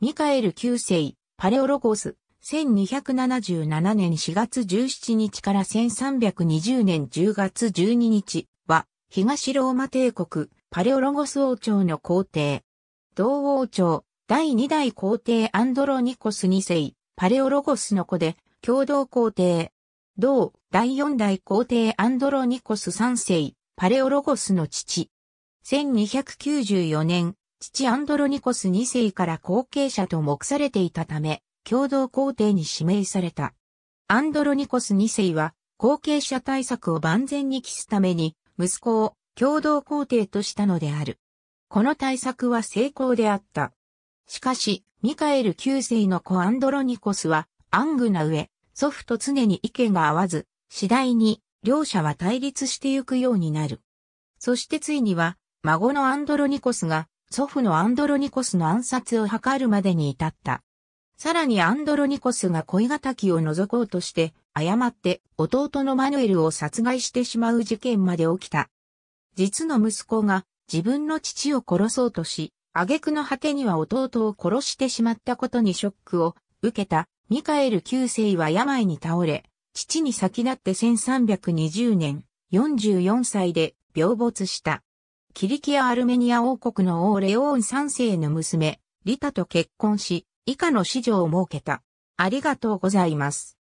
ミカエル9世、パレオロゴス、1277年4月17日から1320年10月12日は、東ローマ帝国、パレオロゴス王朝の皇帝。同王朝、第2代皇帝アンドロニコス2世、パレオロゴスの子で、共同皇帝。同、第4代皇帝アンドロニコス3世、パレオロゴスの父。1294年、父アンドロニコス2世から後継者と目されていたため、共同皇帝に指名された。アンドロニコス2世は、後継者対策を万全に期すために、息子を共同皇帝としたのである。この対策は成功であった。しかし、ミカエル9世の子アンドロニコスは、暗グな上、祖父と常に意見が合わず、次第に、両者は対立してゆくようになる。そしてついには、孫のアンドロニコスが、祖父のアンドロニコスの暗殺を図るまでに至った。さらにアンドロニコスが恋敵を除こうとして、誤って弟のマヌエルを殺害してしまう事件まで起きた。実の息子が自分の父を殺そうとし、挙句の果てには弟を殺してしまったことにショックを受けたミカエル9世は病に倒れ、父に先立って1320年、44歳で病没した。キリキア・アルメニア王国の王レオーン3世の娘、リタと結婚し、以下の子女を設けた。ありがとうございます。